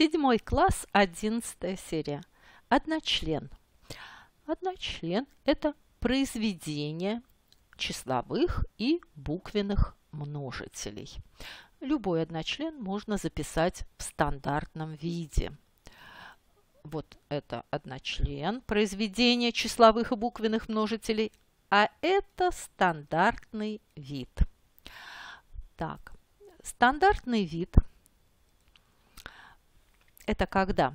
Седьмой класс, одиннадцатая серия. Одночлен. Одночлен – это произведение числовых и буквенных множителей. Любой одночлен можно записать в стандартном виде. Вот это одночлен, произведение числовых и буквенных множителей, а это стандартный вид. Так, стандартный вид – это когда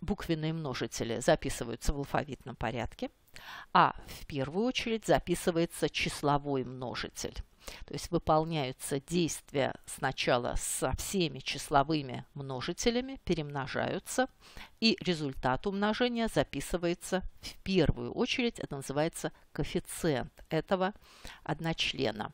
буквенные множители записываются в алфавитном порядке, а в первую очередь записывается числовой множитель. То есть выполняются действия сначала со всеми числовыми множителями, перемножаются, и результат умножения записывается в первую очередь, это называется коэффициент этого одночлена.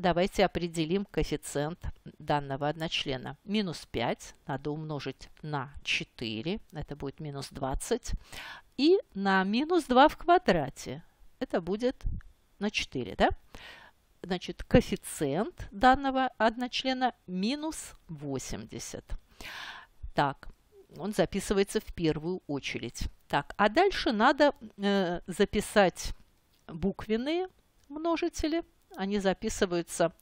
Давайте определим коэффициент данного одночлена. Минус 5 надо умножить на 4, это будет минус 20. И на минус 2 в квадрате, это будет на 4, да? Значит, коэффициент данного одночлена минус 80. Так, он записывается в первую очередь. Так, а дальше надо э, записать буквенные множители – они записываются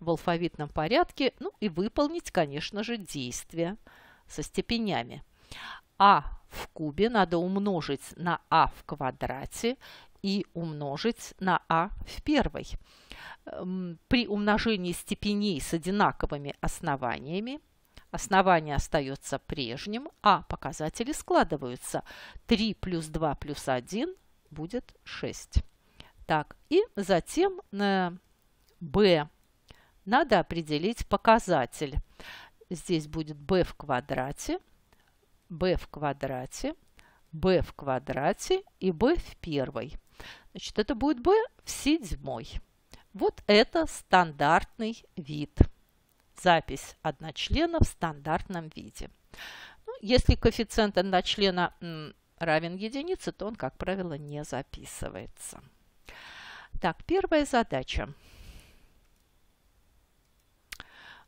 в алфавитном порядке, ну и выполнить, конечно же, действия со степенями. А в кубе надо умножить на А в квадрате и умножить на А в первой. Эм, при умножении степеней с одинаковыми основаниями основание остается прежним, а показатели складываются. 3 плюс 2 плюс 1 будет 6. Так, и затем b надо определить показатель. Здесь будет b в квадрате, b в квадрате, b в квадрате и b в первой. Значит, это будет b в седьмой. Вот это стандартный вид. Запись одночлена в стандартном виде. Ну, если коэффициент одночлена равен единице, то он, как правило, не записывается. Так, первая задача.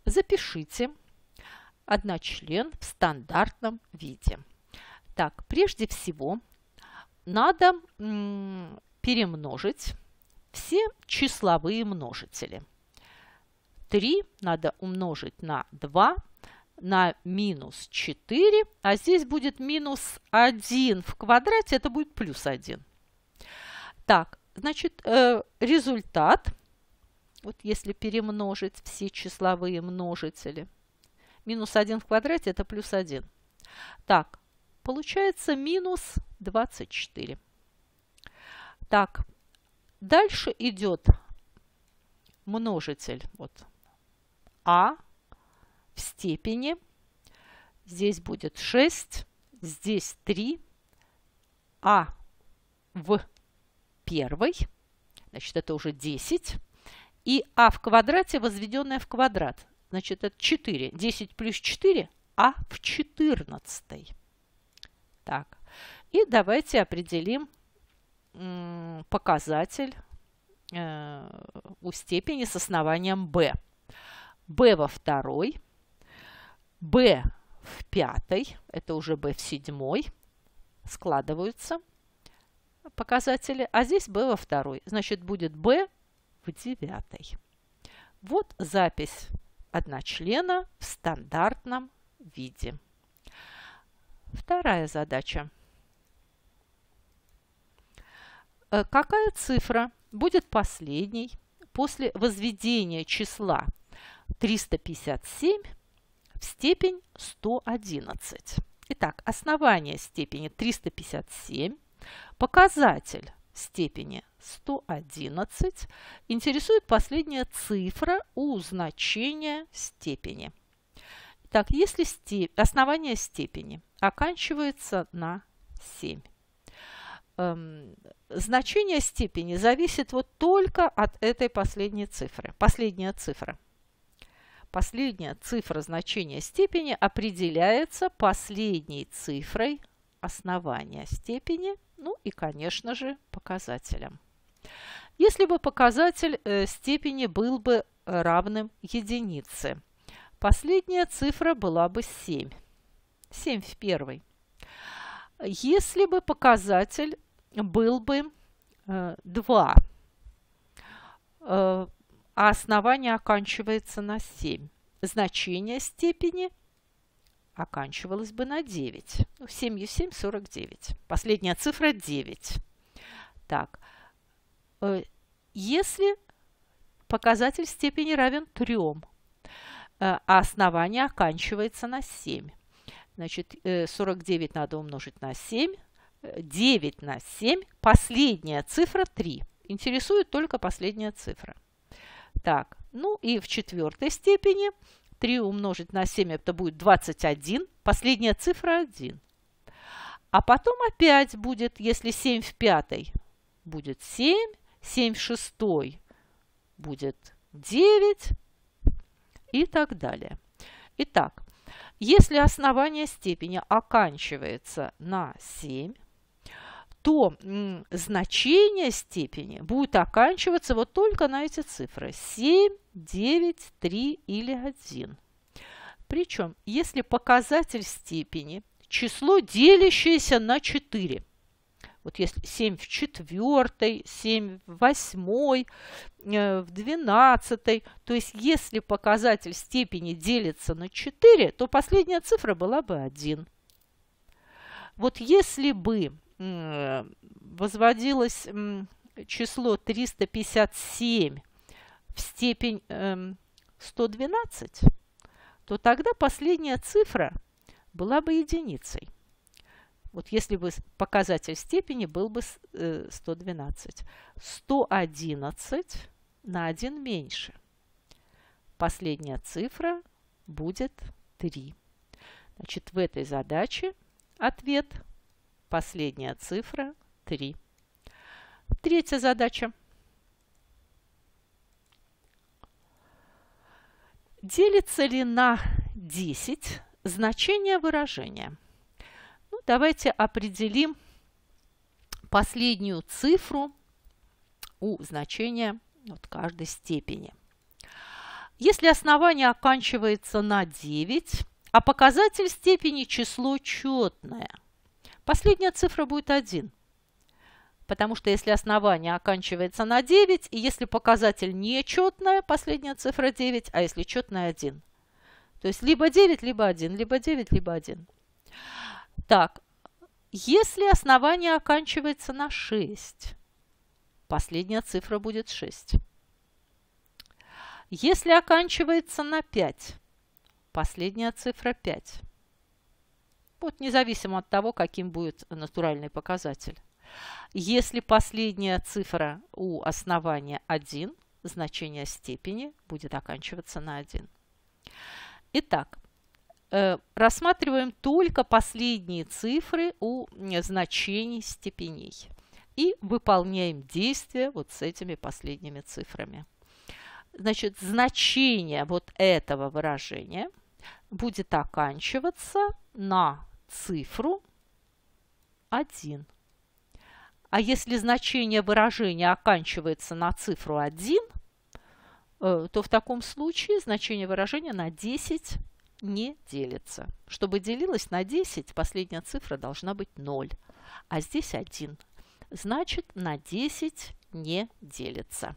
Запишите одночлен в стандартном виде. Так, прежде всего надо перемножить все числовые множители. 3 надо умножить на 2, на минус 4, а здесь будет минус 1 в квадрате, это будет плюс 1. Так, Значит, э, результат, вот если перемножить все числовые множители, минус 1 в квадрате – это плюс 1. Так, получается минус 24. Так, дальше идет множитель. Вот, а в степени. Здесь будет 6, здесь 3. А в первой, значит, это уже 10, и а в квадрате, возведенное в квадрат, значит, это 4. 10 плюс 4, а в 14. Так, и давайте определим показатель э, у степени с основанием b. b во второй, b в пятой, это уже b в седьмой, складываются показатели, а здесь b во второй. Значит, будет b в девятой. Вот запись одночлена в стандартном виде. Вторая задача. Э, какая цифра будет последней после возведения числа 357 в степень 111? Итак, основание степени 357 Показатель степени 111 интересует последняя цифра у значения степени. Так, если степ... основание степени оканчивается на 7. Эм, значение степени зависит вот только от этой последней цифры. Последняя цифра. Последняя цифра значения степени определяется последней цифрой основания степени – ну и, конечно же, показателям. Если бы показатель э, степени был бы равным единице, последняя цифра была бы 7. 7 в первой. Если бы показатель был бы 2, э, э, а основание оканчивается на 7, значение степени оканчивалась бы на 9. Ну, 7 7 – 49. Последняя цифра – 9. Так, э, если показатель степени равен 3, э, а основание оканчивается на 7. Значит, 49 э, надо умножить на 7. 9 на 7. Последняя цифра 3. Интересует только последняя цифра. Так, ну и в четвертой степени – 3 умножить на 7 это будет 21, последняя цифра 1. А потом опять будет, если 7 в пятой, будет 7, 7 в шестой будет 9 и так далее. Итак, если основание степени оканчивается на 7, то значение степени будет оканчиваться вот только на эти цифры 7 9, 3 или 1. Причем, если показатель степени – число, делящееся на 4. Вот если 7 в четвертой, 7 в восьмой, э, в двенадцатой. То есть, если показатель степени делится на 4, то последняя цифра была бы 1. Вот если бы э, возводилось число 357 в степень 112, эм, то тогда последняя цифра была бы единицей. Вот если бы показатель степени был бы 112. 111 э, на 1 меньше. Последняя цифра будет 3. Значит, в этой задаче ответ – последняя цифра 3. Третья задача – Делится ли на 10 значение выражения? Ну, давайте определим последнюю цифру у значения вот, каждой степени. Если основание оканчивается на 9, а показатель степени число четное, последняя цифра будет 1 потому что если основание оканчивается на 9, и если показатель нечетное последняя цифра 9, а если четное 1. То есть либо 9, либо 1, либо 9, либо 1. Так, если основание оканчивается на 6, последняя цифра будет 6. Если оканчивается на 5, последняя цифра 5. Вот независимо от того, каким будет натуральный показатель. Если последняя цифра у основания 1, значение степени будет оканчиваться на 1. Итак, э, рассматриваем только последние цифры у значений степеней и выполняем действия вот с этими последними цифрами. Значит, значение вот этого выражения будет оканчиваться на цифру 1. А если значение выражения оканчивается на цифру 1, э, то в таком случае значение выражения на 10 не делится. Чтобы делилось на 10, последняя цифра должна быть 0, а здесь 1. Значит, на 10 не делится.